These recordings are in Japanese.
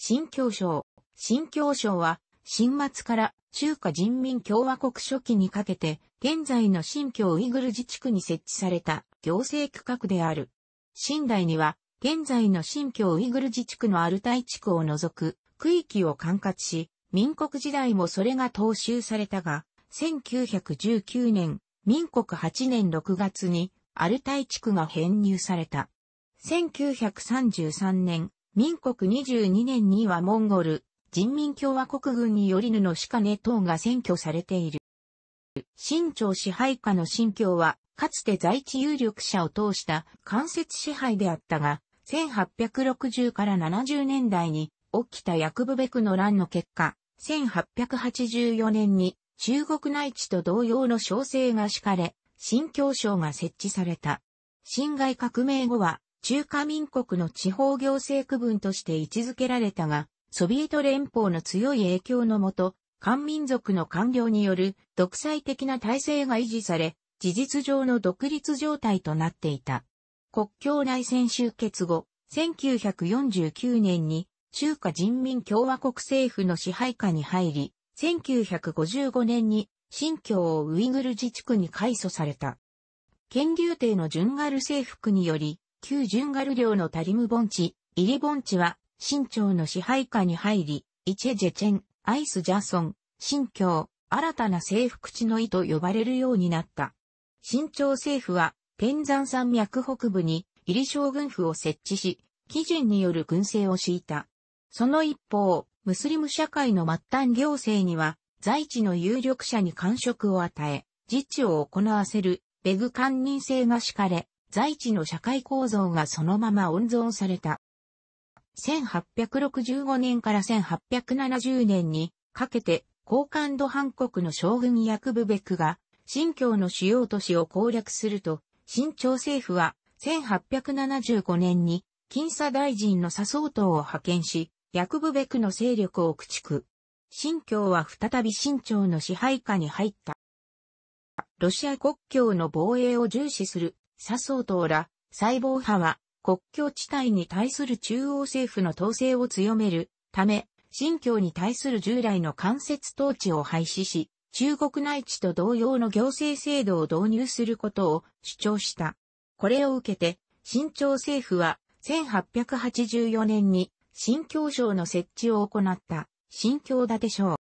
新教省。新教省は、新末から中華人民共和国初期にかけて、現在の新疆ウイグル自治区に設置された行政区画である。新代には、現在の新疆ウイグル自治区のアルタイ地区を除く区域を管轄し、民国時代もそれが踏襲されたが、1919年、民国8年6月にアルタイ地区が編入された。1933年、民国22年にはモンゴル人民共和国軍により布しかね等が占拠されている。新朝支配下の新教は、かつて在地有力者を通した間接支配であったが、1860から70年代に起きた薬部ブ区の乱の結果、1884年に中国内地と同様の小生が敷かれ、新教省が設置された。辛亥革命後は中華民国の地方行政区分として位置づけられたが、ソビエト連邦の強い影響のもと、漢民族の官僚による独裁的な体制が維持され、事実上の独立状態となっていた。国境内戦終結後、1949年に中華人民共和国政府の支配下に入り、1955年に新疆ウイグル自治区に改組された。権竜帝のジュンガル征服により、旧ジュンガル領のタリム盆地、イリ盆地は、新朝の支配下に入り、イチェジェチェン、アイスジャソン、新疆、新たな征服地の意と呼ばれるようになった。新朝政府は、天山山脈北部に、イリ将軍府を設置し、基準による軍政を敷いた。その一方、ムスリム社会の末端行政には、在地の有力者に官職を与え、自治を行わせる、ベグ官人制が敷かれ、在地の社会構造がそのまま温存された。1865年から1870年にかけて高感度半国の将軍ヤクブベクが新疆の主要都市を攻略すると、新朝政府は1875年に金沙大臣の佐総統を派遣し、ヤクブベクの勢力を駆逐。新疆は再び新朝の支配下に入った。ロシア国境の防衛を重視する佐藤党ら、細胞派は、国境地帯に対する中央政府の統制を強めるため、新疆に対する従来の間接統治を廃止し、中国内地と同様の行政制度を導入することを主張した。これを受けて、新朝政府は1884年に新疆省の設置を行った新疆ょ省。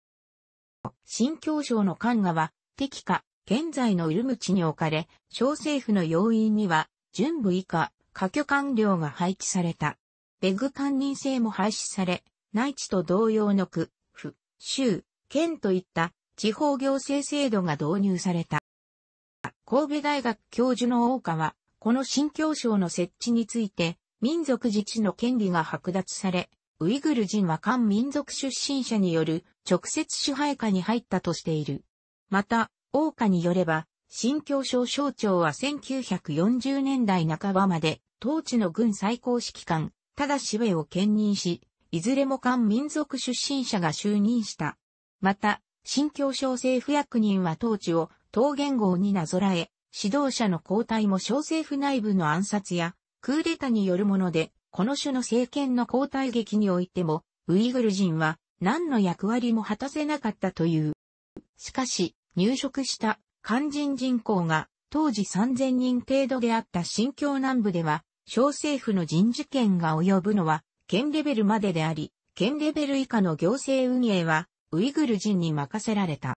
新疆省の官画は、敵か現在のウルムチに置かれ、小政府の要員には、準部以下、下挙官僚が配置された。ベグ官人制も廃止され、内地と同様の区、府、州、県といった地方行政制度が導入された。神戸大学教授の大川、この新教省の設置について、民族自治の権利が剥奪され、ウイグル人は漢民族出身者による直接支配下に入ったとしている。また、王家によれば、新京省省庁は1940年代半ばまで、当地の軍最高指揮官、ただしべを兼任し、いずれも漢民族出身者が就任した。また、新京省政府役人は当地を当元号になぞらえ、指導者の交代も小政府内部の暗殺や、クーデタによるもので、この種の政権の交代劇においても、ウイグル人は何の役割も果たせなかったという。しかし、入植した肝心人口が当時3000人程度であった新疆南部では、小政府の人事権が及ぶのは県レベルまでであり、県レベル以下の行政運営はウイグル人に任せられた。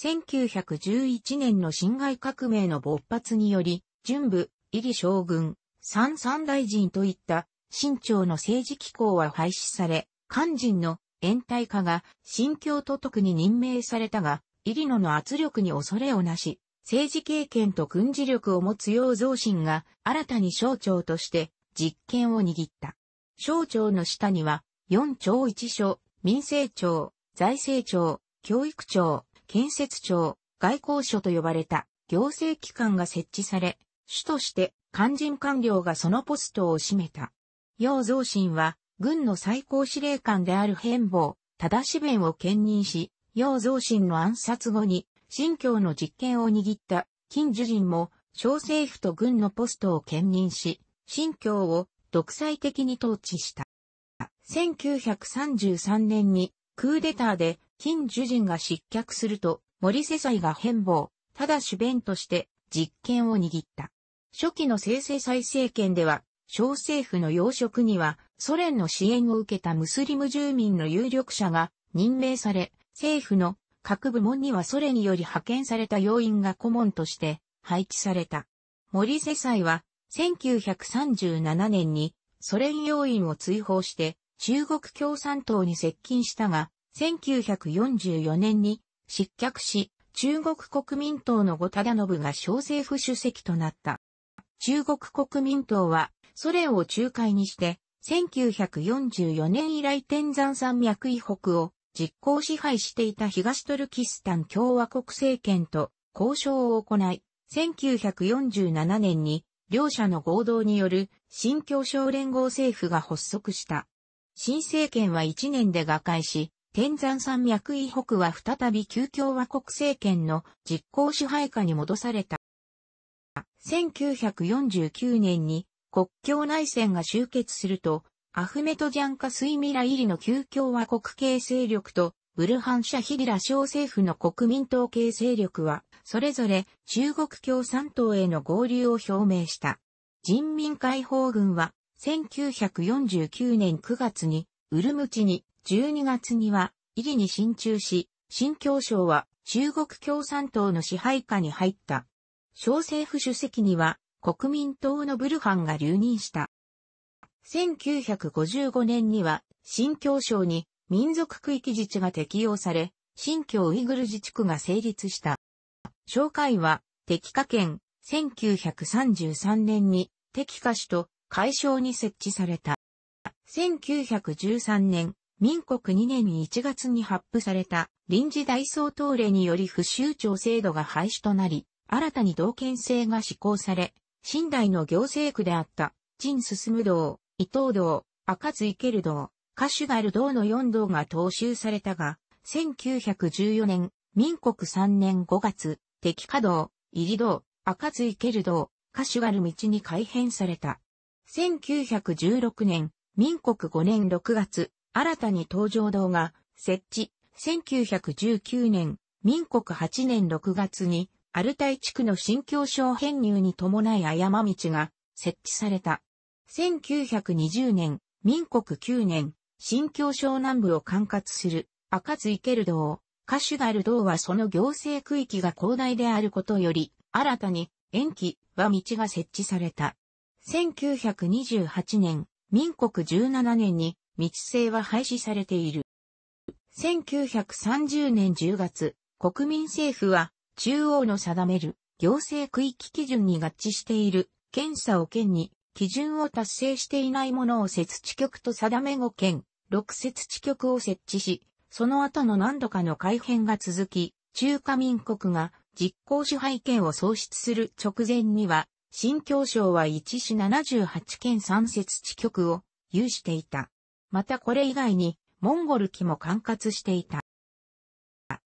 1911年の辛亥革命の勃発により、準部、イリ将軍、三三大臣といった新朝の政治機構は廃止され、肝心の延滞化が新京都督に任命されたが、イリノの圧力に恐れをなし、政治経験と軍事力を持つ洋蔵神が新たに省庁として実権を握った。省庁の下には、四庁一所、民政庁、財政庁、教育庁、建設庁、外交所と呼ばれた行政機関が設置され、主として肝心官僚がそのポストを占めた。洋蔵神は、軍の最高司令官である変貌、正し弁を兼任し、楊造神の暗殺後に、新教の実権を握った金樹人も、小政府と軍のポストを兼任し、新教を独裁的に統治した。1933年にクーデターで金樹人が失脚すると、森世祭が変貌、ただ主弁として実権を握った。初期の生世再政権では、小政府の要職にはソ連の支援を受けたムスリム住民の有力者が任命され、政府の各部門にはソ連により派遣された要員が顧問として配置された。森世祭は1937年にソ連要員を追放して中国共産党に接近したが、1944年に失脚し、中国国民党の後忠信が小政府主席となった。中国国民党はソ連を仲介にして、1944年以来天山山脈以北を実効支配していた東トルキスタン共和国政権と交渉を行い、1947年に両者の合同による新協商連合政府が発足した。新政権は1年で瓦解し、天山山脈以北は再び旧共和国政権の実効支配下に戻された。1949年に国境内戦が終結すると、アフメトジャンカスイミラ入りの旧共和国系勢力と、ブルハンシャヒリラ小政府の国民党系勢力は、それぞれ中国共産党への合流を表明した。人民解放軍は、1949年9月に、ウルムチに、12月には、イリに進駐し、新共省は中国共産党の支配下に入った。小政府主席には、国民党のブルハンが留任した。1955年には、新疆省に民族区域自治が適用され、新疆ウイグル自治区が成立した。紹介は、敵化県、1933年に、敵化市と解消に設置された。1913年、民国2年1月に発布された臨時大総統令により不州庁制度が廃止となり、新たに道県制が施行され、新代の行政区であった、陳進道、伊東道、赤津池堂、歌カシュガル道の4道が踏襲されたが、1914年、民国3年5月、敵華道、入り道、赤津池堂、歌カシュガル道に改変された。1916年、民国5年6月、新たに登場道が設置。1919年、民国8年6月に、アルタイ地区の新京省編入に伴い誤道が設置された。1920年、民国9年、新京省南部を管轄する赤津池るル道、カシュガル道はその行政区域が広大であることより、新たに延期は道が設置された。1928年、民国17年に道制は廃止されている。1930年10月、国民政府は中央の定める行政区域基準に合致している検査を県に基準を達成していないものを設置局と定め5件、6設置局を設置し、その後の何度かの改変が続き、中華民国が実行支配権を創出する直前には、新京省は1市78県3設置局を有していた。またこれ以外に、モンゴル機も管轄していた。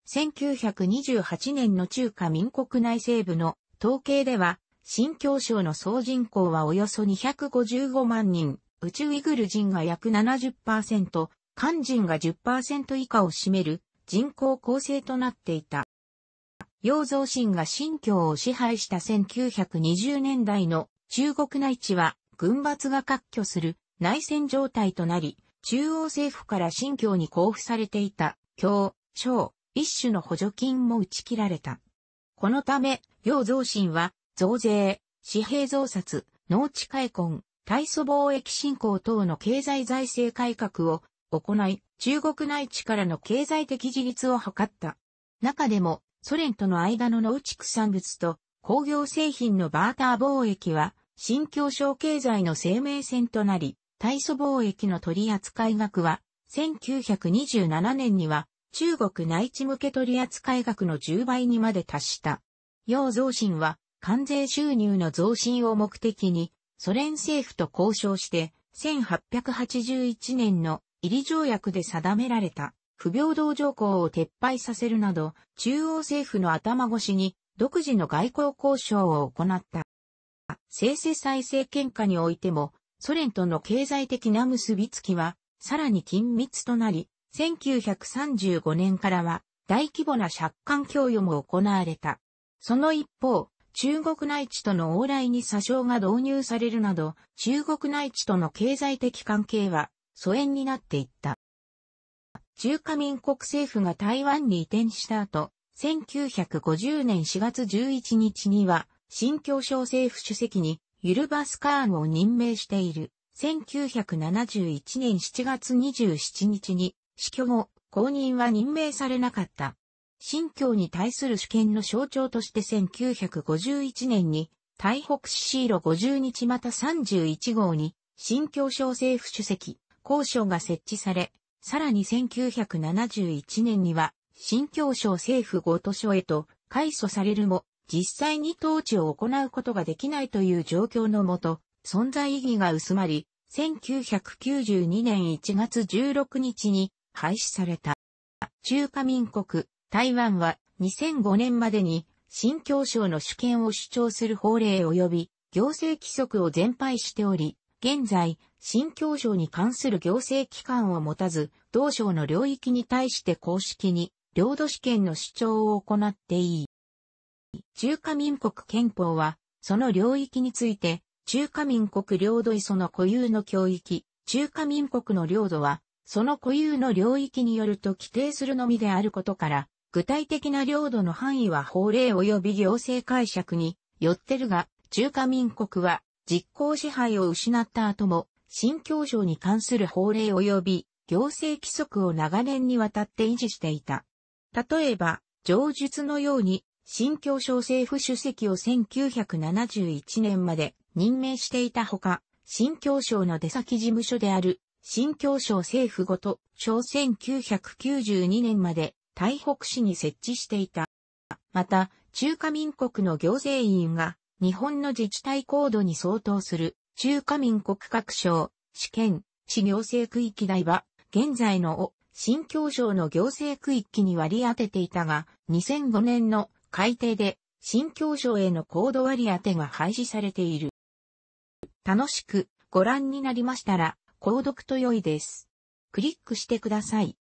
1928年の中華民国内西部の統計では、新教省の総人口はおよそ255万人、宇宙イグル人が約70%、漢人が10%以下を占める人口構成となっていた。陽蔵神が新教を支配した1920年代の中国内地は軍閥が割拠する内戦状態となり、中央政府から新教に交付されていた教、省、一種の補助金も打ち切られた。このため、陽蔵神は増税、紙幣増刷、農地開墾、大祖貿易振興等の経済財政改革を行い、中国内地からの経済的自立を図った。中でも、ソ連との間の農畜産物と工業製品のバーター貿易は、新協商経済の生命線となり、大祖貿易の取扱額は、1927年には中国内地向け取扱額の10倍にまで達した。楊造新は関税収入の増進を目的に、ソ連政府と交渉して、1881年の入り条約で定められた不平等条項を撤廃させるなど、中央政府の頭越しに独自の外交交渉を行った。政制再生喧嘩においても、ソ連との経済的な結びつきは、さらに緊密となり、1935年からは大規模な借款供与も行われた。その一方、中国内地との往来に詐称が導入されるなど、中国内地との経済的関係は疎遠になっていった。中華民国政府が台湾に移転した後、1950年4月11日には、新京省政府主席にユルバスカーンを任命している。1971年7月27日に死去後、後任は任命されなかった。新教に対する主権の象徴として1951年に、台北市シーロ50日また31号に、新教省政府主席、公渉が設置され、さらに1971年には、新教省政府ご都所へと改祖されるも、実際に統治を行うことができないという状況のもと、存在意義が薄まり、1992年1月16日に廃止された。中華民国台湾は2005年までに新教省の主権を主張する法令及び行政規則を全廃しており、現在、新教省に関する行政機関を持たず、同省の領域に対して公式に領土主権の主張を行っていい。中華民国憲法は、その領域について、中華民国領土磯その固有の教域、中華民国の領土は、その固有の領域によると規定するのみであることから、具体的な領土の範囲は法令及び行政解釈によってるが、中華民国は実効支配を失った後も、新教省に関する法令及び行政規則を長年にわたって維持していた。例えば、上述のように、新教省政府主席を1971年まで任命していたほか、新教省の出先事務所である、新教省政府ごと、省1992年まで台北市に設置していた。また、中華民国の行政院が日本の自治体高度に相当する中華民国各省、試験、市行政区域台は現在の新京省の行政区域に割り当てていたが、2005年の改定で新京省への高度割り当てが廃止されている。楽しくご覧になりましたら、購読と良いです。クリックしてください。